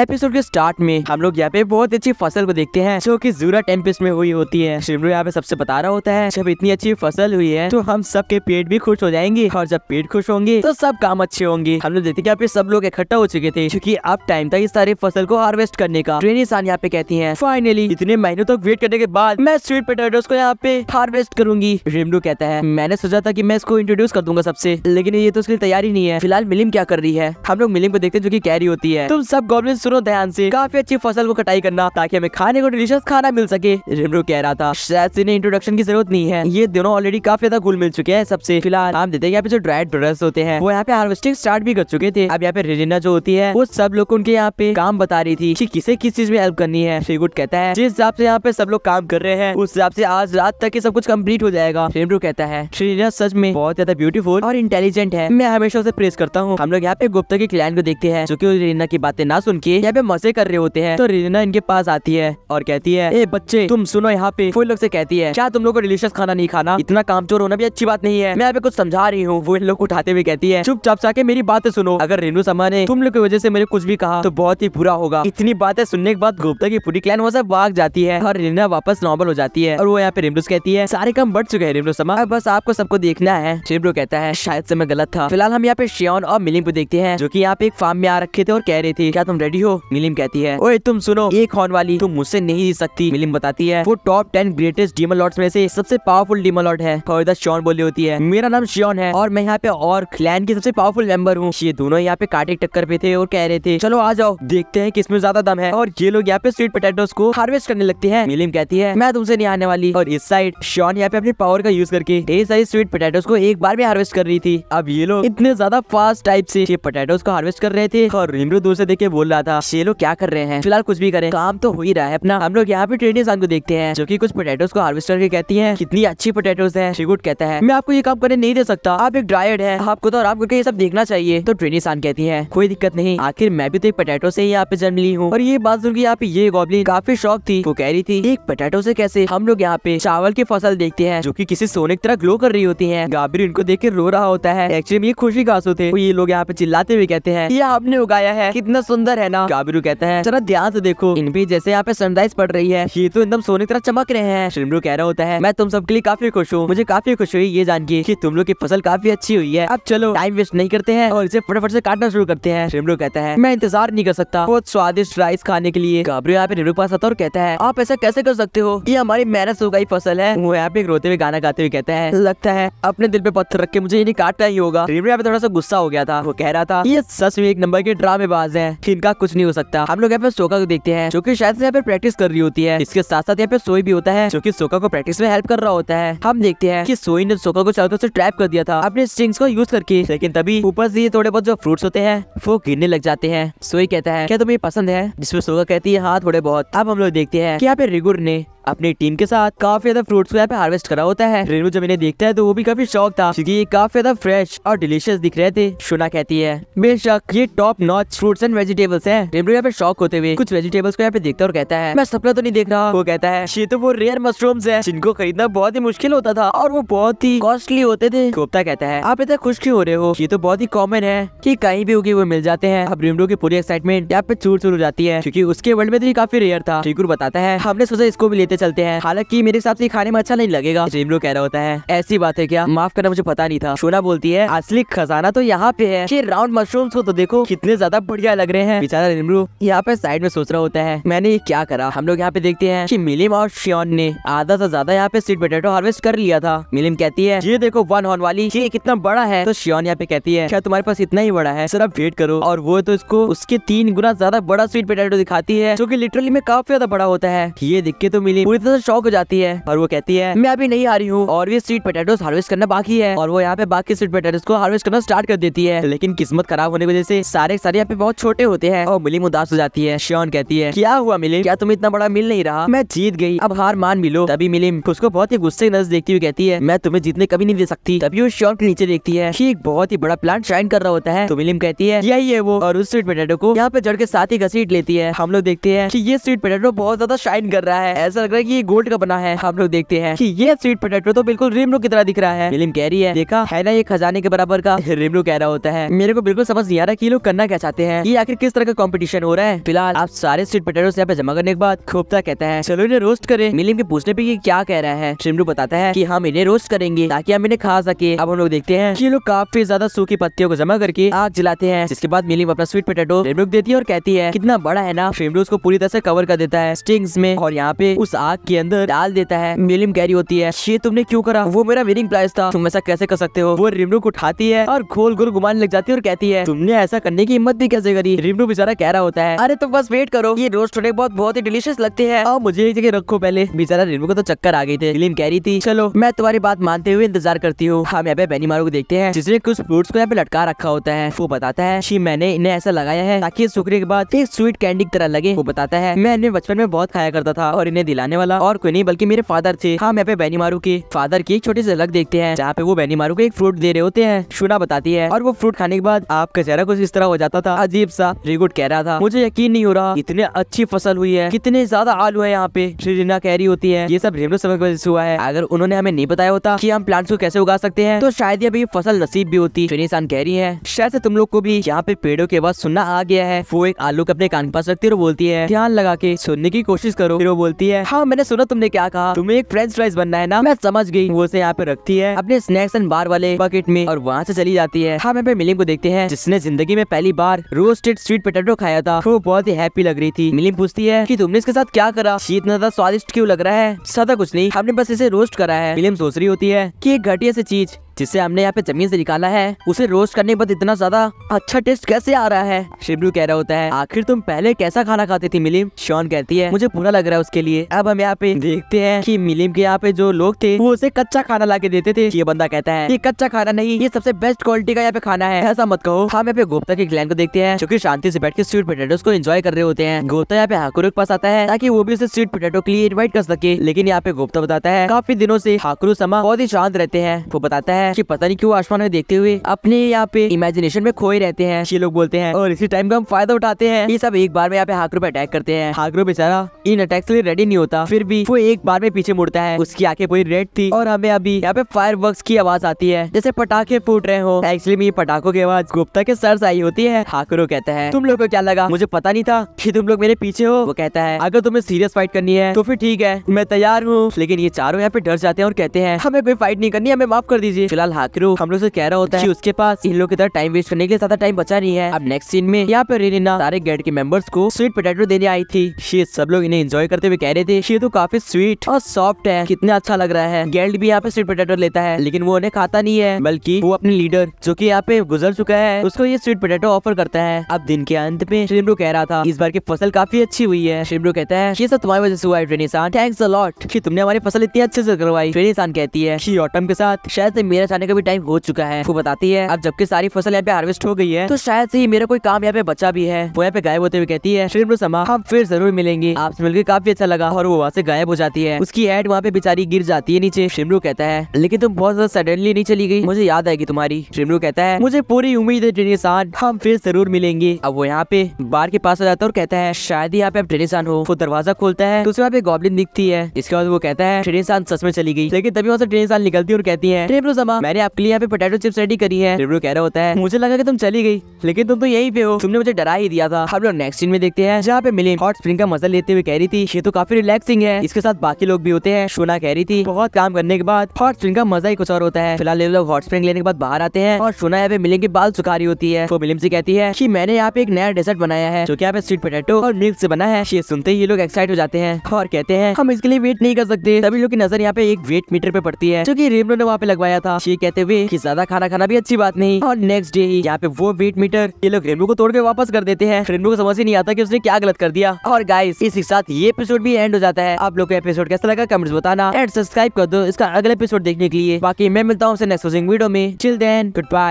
Episode के start में हम लोग यहाँ पे बहुत अच्छी फसल को देखते हैं जो कि जूरा टेम्पेस्ट में हुई होती है शिवरु यहाँ पे सबसे बता रहा होता है जब इतनी अच्छी फसल हुई है तो हम सबके पेट भी खुश हो जाएंगे और जब पेट खुश होंगे तो सब काम अच्छे होंगे हम लोग देखते यहाँ पे सब लोग इकट्ठा हो चुके थे क्यूँकी अब टाइम था इस सारी फसल को हार्वेस्ट करने का ट्रेनी सान यहाँ पे कहती है फाइनली इतने महीनों तक वेट करने के बाद मैं स्वीट पोटेटो को यहाँ पे हार्वेस्ट करूंगी रेमडू कहता है मैंने सोचा था की मैं इसको इंट्रोड्यूस कर दूंगा सबसे लेकिन ये तो उसकी तैयारी नहीं है फिलहाल मिलिम क्या कर रही है हम लोग मिलिम को देखते जो की कैरी होती है तुम सब गवर्नमेंट सुनो ध्यान से काफी अच्छी फसल को कटाई करना ताकि हमें खाने को डिलीशियस खाना मिल सके रिमरू कह रहा था शायद इन्हें इंट्रोडक्शन की जरूरत नहीं है ये दोनों ऑलरेडी काफी ज्यादा घुल मिल चुके हैं सबसे फिलहाल आप देते हैं यहाँ पे जो ड्राइड ड्रेस होते हैं वो यहाँ पे हार्वेस्टिंग स्टार्ट भी कर चुके थे अब यहाँ पे रेजिना जो होती है वो सब लोग उनके यहाँ पे काम बता रही थी किसे किस चीज में हेल्प करनी है गुड कहता है जिस हिसाब से यहाँ पे सब लोग काम कर रहे हैं उस हिसाब से आज रात तक ये सब कुछ कम्प्लीट हो जाएगा रिमरू कहता है श्रीना सच में बहुत ज्यादा ब्यूटीफुल और इंटेलिजेंट है मैं हमेशा उसे प्रेस करता हूँ हम लोग यहाँ पे गुप्ता के क्लाइंट को देखते हैं जो की रेना की बातें ना सुन के के यहाँ पे मजे कर रहे होते हैं तो रीना इनके पास आती है और कहती है ए बच्चे तुम सुनो यहाँ पे फूल लोग से कहती है क्या तुम लोग को डिलीशियस खाना नहीं खाना इतना काम चोर होना भी अच्छी बात नहीं है मैं यहाँ पे कुछ समझा रही हूँ वो इन लोग उठाते हुए कहती है चुपचाप जाके मेरी बातें सुनो अगर रेनू समा ने तुम लोग की वजह से मेरे कुछ भी कहा तो बहुत ही बुरा होगा इतनी बातें सुनने के बाद गुप्ता की पूरी क्लैन वहाँ से भाग जाती है और रीना वापस नॉर्मल हो जाती है और वो यहाँ पे रिमडूस कहती है सारे काम बढ़ चुके हैं रिमडू समा अब बस आपको सबको देखना है रिमडू कहता है शायद से मैं गलत था फिलहाल हम यहाँ पे श्योन और मिलिंग को देखते हैं जो की यहाँ पे एक फार्म में आ रखे थे और कह रहे थे क्या तुम रेडी हो मिलिम कहती है ओए तुम सुनो एक हॉर्न वाली तुम मुझसे नहीं जीत सकती मिलिम बताती है वो top ten greatest demon lords में से सबसे पावरफुल डीमन लॉर्ड है और इधर बोली होती है मेरा नाम श्योन है और मैं यहाँ पे और क्लैन की सबसे पावरफुल मेंबर हूँ ये दोनों यहाँ पे काटे टक्कर पे थे और कह रहे थे चलो आ जाओ देखते हैं किसमें ज्यादा दम है और ये लोग यहाँ पे स्वीट पोटेटो को हार्वेस्ट करने लगते हैं मिलिम कहती है मैं तुमसे नहीं आने वाली और इस साइड श्योन यहाँ पे अपनी पावर का यूज करके ढेर सारी स्वीट पोटेटो को एक बार में हार्वेस्ट कर रही थी अब ये लोग इतने ज्यादा फास्ट टाइप से ये को हार्वेस्ट कर रहे थे और रिमरू दूर से देखे बोल रहा था था हाँ, ये लोग क्या कर रहे हैं फिलहाल कुछ भी करें काम तो हो ही रहा है अपना हम लोग यहाँ पे ट्रेड इंसान को देखते हैं जो की कुछ पोटेटोज को हार्वेस्टर के कहती है कितनी अच्छी पोटेटोज है श्रीगुट कहता है मैं आपको ये काम करने नहीं दे सकता आप एक ड्रायड है आपको तो आराम करके ये सब देखना चाहिए तो ट्रेड इंसान कहती है कोई दिक्कत नहीं आखिर मैं भी तो एक पोटेटो से ही यहाँ पे जन्म ली हूँ और ये बात जरूरी यहाँ पे ये गॉबलिन काफी शौक थी वो कह रही थी एक पोटेटो से कैसे हम लोग यहाँ पे चावल की फसल देखते हैं जो की किसी सोने की तरह ग्लो कर रही होती है गाबरी इनको देख के रो रहा होता है एक्चुअली में ये खुशी घास होते ये लोग यहाँ पे चिल्लाते हुए कहते हैं ये आपने उगाया है कितना सुंदर है ना गया हाँ। काबिरू कहता है जरा ध्यान से देखो इन भी जैसे यहाँ पे सनराइज पड़ रही है ये तो एकदम सोने तरह चमक रहे हैं शिमरू कह रहा होता है मैं तुम सबके लिए काफी खुश हूँ मुझे काफी खुश हुई ये जान के की तुम लोग की फसल काफी अच्छी हुई है अब चलो टाइम वेस्ट नहीं करते हैं और इसे फटाफट से काटना शुरू करते हैं शिमरू कहता है मैं इंतजार नहीं कर सकता बहुत स्वादिष्ट राइस खाने के लिए काबरू यहाँ पे निरू पास आता और कहता है आप ऐसा कैसे कर सकते हो ये हमारी मेहनत से उगाई फसल है वो यहाँ पे रोते हुए गाना गाते हुए कहता है लगता है अपने दिल पे पत्थर रख के मुझे इन्हें काटना ही होगा यहाँ पे थोड़ा सा गुस्सा हो गया था वो कह रहा था ये सच में एक नंबर के ड्रामेबाज है इनका कुछ कुछ नहीं हो सकता हम लोग यहाँ पे सोका को देखते हैं जो की शायद यहाँ पे प्रैक्टिस कर रही होती है इसके साथ साथ यहाँ पे सोई भी होता है जो की सोका को प्रैक्टिस में हेल्प कर रहा होता है हम देखते हैं की सोई ने सोका को चलते से ट्रैप कर दिया था अपने स्ट्रिंग्स को यूज करके लेकिन तभी ऊपर से थोड़े बहुत जो फ्रूट्स होते हैं वो गिरने लग जाते हैं सोई कहता है क्या तुम्हें पसंद है जिसमे सोका कहती है हाँ थोड़े बहुत अब हम लोग देखते हैं की यहाँ पे रिगुर ने अपनी टीम के साथ काफी ज्यादा फ्रूट्स को यहाँ पे हार्वेस्ट करा होता है रेनु जब इन्हें देखता है तो वो भी काफी शौक था क्योंकि ये काफी ज्यादा फ्रेश और डिलीशियस दिख रहे थे शुना कहती है बेशक ये top notch fruits and vegetables है है रेमरू यहाँ पे शॉक होते हुए कुछ वेजिटेबल्स को यहाँ पे देखता और कहता है मैं सपना तो नहीं देख रहा वो कहता है ये तो वो रेयर मशरूम्स है जिनको खरीदना बहुत ही मुश्किल होता था और वो बहुत ही कॉस्टली होते थे गोप्ता कहता है आप इतना खुश क्यों हो रहे हो ये तो बहुत ही कॉमन है की कहीं भी होगी वो मिल जाते हैं अब रेमरू की पूरी एक्साइटमेंट यहाँ पे चूर चूर हो जाती है क्यूँकी उसके वर्ल्ड में तो ये काफी रेयर था टिकुर बताता है हमने सोचा इसको भी लेते चलते हैं हालांकि मेरे हिसाब से खाने में अच्छा नहीं लगेगा रेमरू कह रहा होता है ऐसी बात है क्या माफ करना मुझे पता नहीं था सोना बोलती है असली खजाना तो यहाँ पे है राउंड मशरूम्स को तो देखो कितने ज्यादा बढ़िया लग रहे हैं बेचारा सारा निमरू यहाँ पे साइड में सोच रहा होता है मैंने ये क्या करा हम लोग यहाँ पे देखते हैं कि मिलिम और श्योन ने आधा से ज्यादा यहाँ पे स्वीट पोटेटो हार्वेस्ट कर लिया था मिलिम कहती है ये देखो वन हॉर्न वाली ये कितना बड़ा है तो श्योन यहाँ पे कहती है क्या तुम्हारे पास इतना ही बड़ा है सर आप वेट करो और वो तो इसको उसके तीन गुना ज्यादा बड़ा स्वीट पोटेटो दिखाती है जो की लिटरली में काफी ज्यादा बड़ा होता है ये दिख के तो मिली पूरी तरह से शौक हो जाती है और वो कहती है मैं अभी नहीं आ रही हूँ और भी स्वीट पोटेटो हार्वेस्ट करना बाकी है और वो यहाँ पे बाकी स्वीट पोटेटो को हार्वेस्ट करना स्टार्ट कर देती है लेकिन किस्मत खराब होने की वजह से सारे सारे यहाँ पे बहुत छोटे होते हैं और मिलिम उदास हो जाती है श्योन कहती है क्या हुआ मिलिम क्या तुम इतना बड़ा मिल नहीं रहा मैं जीत गई अब हार मान मिलो तभी मिलिम उसको बहुत ही गुस्से नजर देखती हुई कहती है मैं तुम्हें जीतने कभी नहीं दे सकती तभी वो श्योन के नीचे देखती है की एक बहुत ही बड़ा प्लांट शाइन कर रहा होता है तो मिलिम कहती है यही है वो और उस स्वीट पोटेटो को यहाँ पे जड़ के साथ ही घसीट लेती है हम लोग देखते हैं की ये स्वीट पोटेटो बहुत ज्यादा शाइन कर रहा है ऐसा लग रहा है की गोल्ड का बना है हम लोग देखते हैं की ये स्वीट पोटेटो तो बिल्कुल रिमरो की तरह दिख रहा है मिलिम कह रही है देखा है ना ये खजाने के बराबर का रिमरो कह रहा होता है मेरे को बिल्कुल समझ नहीं आ रहा की लोग करना क्या चाहते हैं ये आखिर किस तरह का कॉम्पिटिशन हो रहा है फिलहाल आप सारे स्वीट पटेटो यहाँ पे जमा करने के बाद खोपता कहता है चलो इन्हें रोस्ट करे मिलिम के पूछने पे ये क्या कह रहा है ट्रिमरू बताता है की हम इन्हें रोस्ट करेंगे ताकि हम इन्हें खा सके अब हम लोग देखते हैं ये लोग काफी ज्यादा सूखी पत्तियों को जमा करके आग जलाते हैं जिसके बाद मिलिम अपना स्वीट पटेटो ट्रिमरू देती है और कहती है कितना बड़ा है ना ट्रिमरू उसको पूरी तरह से कवर कर देता है स्टिंग्स में और यहाँ पे उस आग के अंदर डाल देता है मिलिम कैरी होती है ये तुमने क्यों करा वो मेरा विनिंग प्राइस था तुम ऐसा कैसे कर सकते हो वो रिमरू को उठाती है और खोल गोल घुमाने लग जाती है और कहती है तुमने ऐसा करने की हिम्मत भी कैसे करी रिमरू बेचारा बेचारा कह रहा होता है अरे तुम तो बस वेट करो ये रोस्ट थोड़े बहुत बहुत ही डिलीशियस लगते हैं और मुझे ही जगह रखो पहले बेचारा रिनू को तो चक्कर आ गई थे लिन कह रही थी चलो मैं तुम्हारी बात मानते हुए इंतजार करती हूँ हम हाँ, यहाँ पे मारो को देखते हैं जिसने कुछ फ्रूट्स को यहाँ पे लटका रखा होता है वो बताता है कि मैंने इन्हें ऐसा लगाया है ताकि सूखने के बाद एक स्वीट कैंडी की तरह लगे वो बताता है मैं इन्हें बचपन में बहुत खाया करता था और इन्हें दिलाने वाला और कोई नहीं बल्कि मेरे फादर थे हम हाँ, यहाँ पे बेनीमारू के फादर की एक छोटी सी अलग देखते हैं जहाँ पे वो बेनीमारू को एक फ्रूट दे रहे होते हैं शुना बताती है और वो फ्रूट खाने के बाद आपका चेहरा कुछ इस तरह हो जाता था अजीब सा रिगुट कह रहा था मुझे यकीन नहीं हो रहा इतने अच्छी फसल हुई है कितने ज्यादा आलू है यहाँ पे श्री रीना कह रही होती है ये सब रेमडो समय की वजह से हुआ है अगर उन्होंने हमें नहीं बताया होता की हम प्लांट्स को कैसे उगा सकते हैं तो शायद ये अभी फसल नसीब भी होती चुनी सान कह रही है शायद तुम लोग को भी यहाँ पे पेड़ों के बाद सुनना आ गया है वो एक आलू को अपने कान के पास रखती है बोलती है ध्यान लगा के सुनने की कोशिश करो फिर वो बोलती है हाँ मैंने सुना तुमने क्या कहा तुम्हें एक फ्रेंच फ्राइज बनना है ना मैं समझ गई वो उसे यहाँ पे रखती है अपने स्नैक्स एंड बार वाले बकेट में और वहाँ से चली जाती है हम यहाँ पे मिलिंग को देखते हैं जिसने जिंदगी में पहली बार रोस्टेड स्वीट पोटेटो पोटेटो खाया था वो बहुत ही हैप्पी लग रही थी मिलिम पूछती है की तुमने इसके साथ क्या करा इतना स्वादिष्ट क्यूँ लग रहा है सादा कुछ नहीं हमने बस इसे रोस्ट करा है मिलिम सोच रही होती है की एक घटिया सी चीज जिसे हमने यहाँ पे जमीन से निकाला है उसे रोस्ट करने के बाद इतना ज्यादा अच्छा टेस्ट कैसे आ रहा है शिवलू कह रहा होता है आखिर तुम पहले कैसा खाना खाते थे मिलिम शॉन कहती है मुझे पूरा लग रहा है उसके लिए अब हम यहाँ पे देखते हैं कि मिलिम के यहाँ पे जो लोग थे वो उसे कच्चा खाना ला देते थे ये बंदा कहता है ये कच्चा खाना नहीं ये सबसे बेस्ट क्वालिटी का यहाँ पे खाना है ऐसा मत कहो हम यहाँ पे गोप्ता के ग्लैंड को देखते हैं जो शांति से बैठ के स्वीट पोटेटो को इन्जॉय कर रहे होते हैं गोप्ता यहाँ पे हाकुर के पास आता है ताकि वो भी उसे स्वीट पोटेटो के लिए इन्वाइट कर सके लेकिन यहाँ पे गोप्ता बताता है काफी दिनों से हाकुरू समा बहुत ही शांत रहते हैं वो बताता है है कि पता नहीं क्यों आसमान में देखते हुए अपने यहाँ पे इमेजिनेशन में खोए रहते हैं ये लोग बोलते हैं और इसी टाइम का हम फायदा उठाते हैं ये सब एक बार में यहाँ पे हाकरो पे अटैक करते हैं हाकरो बेचारा इन अटैक के लिए रेडी नहीं होता फिर भी वो एक बार में पीछे मुड़ता है उसकी आंखें पूरी रेड थी और हमें अभी यहाँ पे फायर की आवाज आती है जैसे पटाखे फूट रहे हो एक्चुअली में पटाखों की आवाज गुप्ता के सर से आई होती है हाकरो कहता है तुम लोग को क्या लगा मुझे पता नहीं था की तुम लोग मेरे पीछे हो वो कहता है अगर तुम्हें सीरियस फाइट करनी है तो फिर ठीक है मैं तैयार हूँ लेकिन ये चारों यहाँ पे डर जाते हैं और कहते हैं हमें कोई फाइट नहीं करनी हमें माफ कर दीजिए फिलहाल हाकरू हम लोग से कह रहा होता है उसके पास इन लोग की तरह टाइम वेस्ट करने के लिए ज्यादा टाइम बचा नहीं है अब नेक्स्ट सीन में यहाँ पे रेरिना सारे गेट के मेंबर्स को स्वीट पोटेटो देने आई थी शी सब लोग इन्हें एंजॉय करते हुए कह रहे थे शी तो काफी स्वीट और सॉफ्ट है कितना अच्छा लग रहा है गैल्ड भी यहाँ पे स्वीट पोटेटो लेता है लेकिन वो उन्हें खाता नहीं है बल्कि वो अपने लीडर जो की यहाँ पे गुजर चुका है उसको ये स्वीट पोटेटो ऑफर करता है अब दिन के अंत में शिमरू कह रहा था इस बार की फसल काफी अच्छी हुई है शिमरू कहता है ये सब तुम्हारी वजह से हुआ है थैंक्स तुमने हमारी फसल इतनी अच्छे से करवाई ट्रेनिसान कहती है शी ऑटम के साथ शायद मेरा मेरे जाने का भी टाइम हो चुका है वो बताती है अब जबकि सारी फसल यहाँ पे हार्वेस्ट हो गई है तो शायद से ही मेरा कोई काम यहाँ पे बचा भी है वो यहाँ पे गायब होते हुए कहती है श्री समा हम फिर जरूर मिलेंगे आपसे मिलकर काफी अच्छा लगा और वो वहाँ से गायब हो जाती है उसकी एड वहाँ पे बेचारी गिर जाती है नीचे शिमरू कहता है लेकिन तुम बहुत ज्यादा सडनली नहीं चली गई मुझे याद आएगी तुम्हारी शिमरू कहता है मुझे पूरी उम्मीद है ट्रेनिसान हम फिर जरूर मिलेंगे अब वो यहाँ पे बार के पास आ जाता है और कहता है शायद यहाँ पे आप ट्रेनिसान हो वो दरवाजा खोलता है तो उसके वहाँ पे गॉबलिन दिखती है इसके बाद वो कहता है ट्रेनिसान सच में चली गई लेकिन तभी वहाँ से ट्रेनिसान निकलती है और कहती है मामा मैंने आपके लिए यहाँ पे पोटेटो चिप्स रेडी करी है रिव्यू कह रहा होता है मुझे लगा कि तुम चली गई लेकिन तुम तो यही पे हो तुमने मुझे डरा ही दिया था हम लोग नेक्स्ट सीन में देखते हैं जहाँ पे मिली हॉट स्प्रिंग का मजा लेते हुए कह रही थी ये तो काफी रिलैक्सिंग है इसके साथ बाकी लोग भी होते हैं सोना कह रही थी बहुत काम करने के बाद हॉट स्प्रिंग का मजा ही कुछ और होता है फिलहाल ये लोग हॉट स्प्रिंग लेने के बाद बाहर आते हैं और सोना यहाँ पे मिलिंग की बाल सुखा रही होती है वो मिलिम से कहती है की मैंने यहाँ पे एक नया डेजर्ट बनाया है जो की यहाँ पे स्वीट पोटेटो और मिल्क से बना है ये सुनते ही लोग एक्साइट हो जाते हैं और कहते हैं हम इसके लिए वेट नहीं कर सकते सभी लोग की नजर यहाँ पे एक वेट मीटर पे पड़ती है जो की रिमरो ने वहाँ पे लगवाया था ये कहते हुए की ज्यादा खाना खाना भी अच्छी बात नहीं और नेक्स्ट डे यहाँ पे वो वेट मीटर ये लोग रेनबो को तोड़ के वापस कर देते हैं रेनबो को समझ ही नहीं आता की उसने क्या गलत कर दिया और गाइस इसी साथ ये एपिसोड भी एंड हो जाता है आप लोग को एपिसोड कैसा लगा कमेंट्स बताना एंड सब्सक्राइब कर दो इसका अगले एपिसोड देखने के लिए बाकी मैं मिलता हूँ नेक्स्ट वीडियो में चिल देन गुड बाय